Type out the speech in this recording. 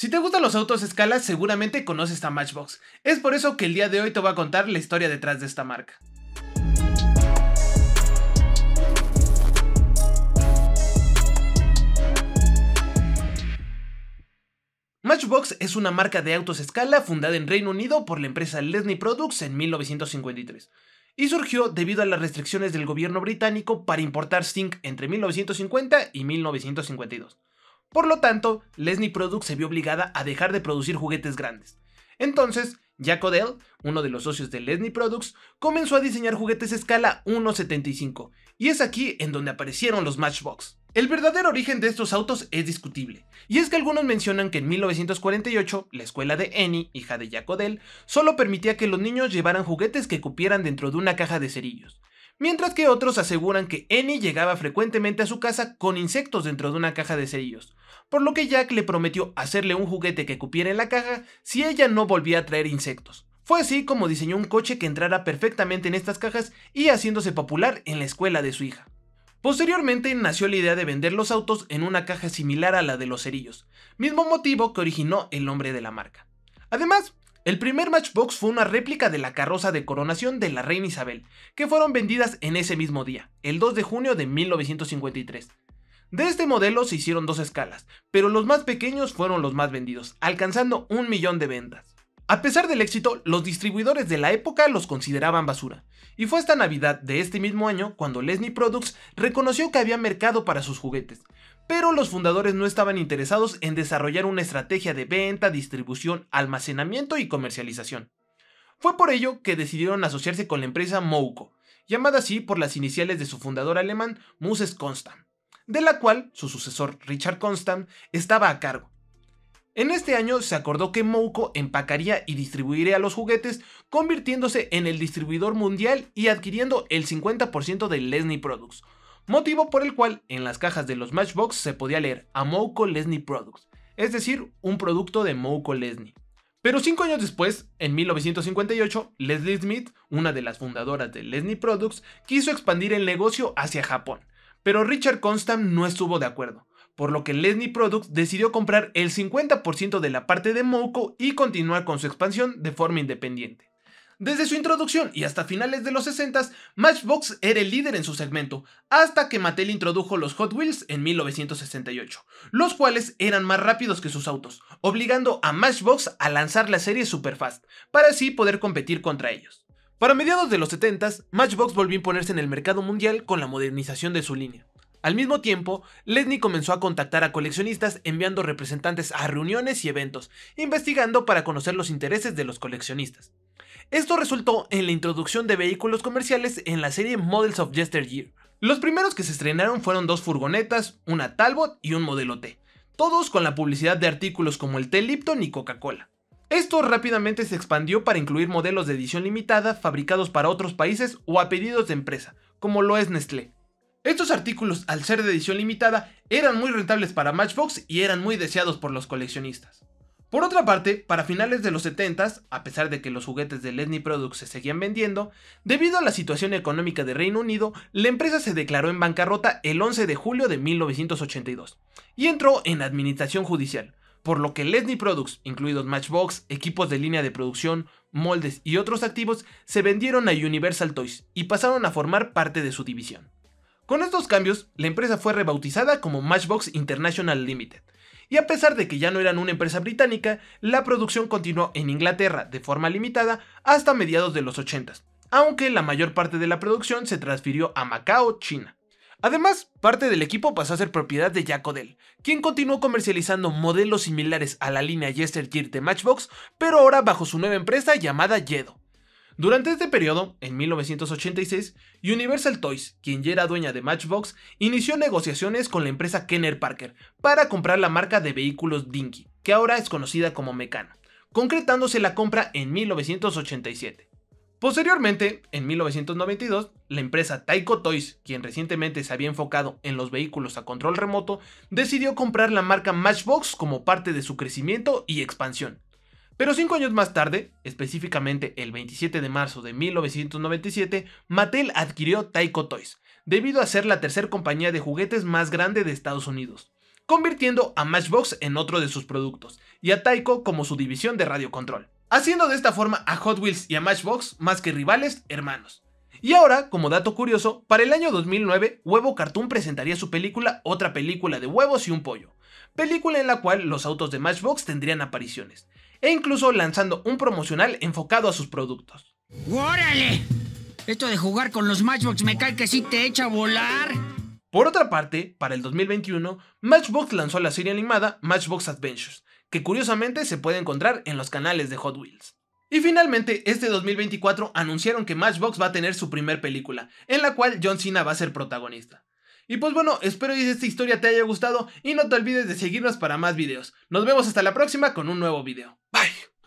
Si te gustan los autos escala seguramente conoces a Matchbox. Es por eso que el día de hoy te voy a contar la historia detrás de esta marca. Matchbox es una marca de autos escala fundada en Reino Unido por la empresa Lesney Products en 1953 y surgió debido a las restricciones del gobierno británico para importar zinc entre 1950 y 1952. Por lo tanto, Lesney Products se vio obligada a dejar de producir juguetes grandes. Entonces, Jack Odell, uno de los socios de Lesney Products, comenzó a diseñar juguetes escala 1.75, y es aquí en donde aparecieron los Matchbox. El verdadero origen de estos autos es discutible, y es que algunos mencionan que en 1948 la escuela de Annie, hija de Jack Odell, solo permitía que los niños llevaran juguetes que cupieran dentro de una caja de cerillos, mientras que otros aseguran que Annie llegaba frecuentemente a su casa con insectos dentro de una caja de cerillos, por lo que Jack le prometió hacerle un juguete que cupiera en la caja si ella no volvía a traer insectos. Fue así como diseñó un coche que entrara perfectamente en estas cajas y haciéndose popular en la escuela de su hija. Posteriormente nació la idea de vender los autos en una caja similar a la de los cerillos, mismo motivo que originó el nombre de la marca. Además, el primer Matchbox fue una réplica de la carroza de coronación de la reina Isabel, que fueron vendidas en ese mismo día, el 2 de junio de 1953. De este modelo se hicieron dos escalas, pero los más pequeños fueron los más vendidos, alcanzando un millón de ventas. A pesar del éxito, los distribuidores de la época los consideraban basura, y fue hasta Navidad de este mismo año cuando Lesney Products reconoció que había mercado para sus juguetes, pero los fundadores no estaban interesados en desarrollar una estrategia de venta, distribución, almacenamiento y comercialización. Fue por ello que decidieron asociarse con la empresa Mouco, llamada así por las iniciales de su fundador alemán Muses Constant de la cual su sucesor Richard Constant estaba a cargo. En este año se acordó que Mouko empacaría y distribuiría los juguetes, convirtiéndose en el distribuidor mundial y adquiriendo el 50% de Lesney Products, motivo por el cual en las cajas de los Matchbox se podía leer a Mouko Lesney Products, es decir, un producto de Mouko Lesney. Pero cinco años después, en 1958, Leslie Smith, una de las fundadoras de Lesney Products, quiso expandir el negocio hacia Japón. Pero Richard Constant no estuvo de acuerdo, por lo que Lesney Products decidió comprar el 50% de la parte de Moco y continuar con su expansión de forma independiente. Desde su introducción y hasta finales de los 60, Matchbox era el líder en su segmento, hasta que Mattel introdujo los Hot Wheels en 1968, los cuales eran más rápidos que sus autos, obligando a Matchbox a lanzar la serie Superfast, para así poder competir contra ellos. Para mediados de los 70s, Matchbox volvió a imponerse en el mercado mundial con la modernización de su línea. Al mismo tiempo, Lesney comenzó a contactar a coleccionistas enviando representantes a reuniones y eventos, investigando para conocer los intereses de los coleccionistas. Esto resultó en la introducción de vehículos comerciales en la serie Models of Yesteryear. Los primeros que se estrenaron fueron dos furgonetas, una Talbot y un modelo T, todos con la publicidad de artículos como el t Lipton y Coca-Cola. Esto rápidamente se expandió para incluir modelos de edición limitada fabricados para otros países o a pedidos de empresa, como lo es Nestlé. Estos artículos, al ser de edición limitada, eran muy rentables para Matchbox y eran muy deseados por los coleccionistas. Por otra parte, para finales de los 70 a pesar de que los juguetes de Lesney Products se seguían vendiendo, debido a la situación económica de Reino Unido, la empresa se declaró en bancarrota el 11 de julio de 1982 y entró en administración judicial, por lo que Lesney Products, incluidos Matchbox, equipos de línea de producción, moldes y otros activos, se vendieron a Universal Toys y pasaron a formar parte de su división. Con estos cambios, la empresa fue rebautizada como Matchbox International Limited, y a pesar de que ya no eran una empresa británica, la producción continuó en Inglaterra de forma limitada hasta mediados de los 80, aunque la mayor parte de la producción se transfirió a Macao, China. Además, parte del equipo pasó a ser propiedad de Jack quien continuó comercializando modelos similares a la línea Gear de Matchbox, pero ahora bajo su nueva empresa llamada Yedo. Durante este periodo, en 1986, Universal Toys, quien ya era dueña de Matchbox, inició negociaciones con la empresa Kenner Parker para comprar la marca de vehículos Dinky, que ahora es conocida como Mecano, concretándose la compra en 1987. Posteriormente, en 1992, la empresa Taiko Toys, quien recientemente se había enfocado en los vehículos a control remoto, decidió comprar la marca Matchbox como parte de su crecimiento y expansión. Pero cinco años más tarde, específicamente el 27 de marzo de 1997, Mattel adquirió Taiko Toys, debido a ser la tercera compañía de juguetes más grande de Estados Unidos, convirtiendo a Matchbox en otro de sus productos y a Taiko como su división de radio control haciendo de esta forma a Hot Wheels y a Matchbox más que rivales, hermanos. Y ahora, como dato curioso, para el año 2009, Huevo Cartoon presentaría su película Otra película de huevos y un pollo, película en la cual los autos de Matchbox tendrían apariciones, e incluso lanzando un promocional enfocado a sus productos. ¡Órale! Esto de jugar con los Matchbox me cae que sí te echa a volar. Por otra parte, para el 2021, Matchbox lanzó la serie animada Matchbox Adventures, que curiosamente se puede encontrar en los canales de Hot Wheels. Y finalmente, este 2024 anunciaron que Matchbox va a tener su primer película, en la cual John Cena va a ser protagonista. Y pues bueno, espero que esta historia te haya gustado y no te olvides de seguirnos para más videos. Nos vemos hasta la próxima con un nuevo video. Bye.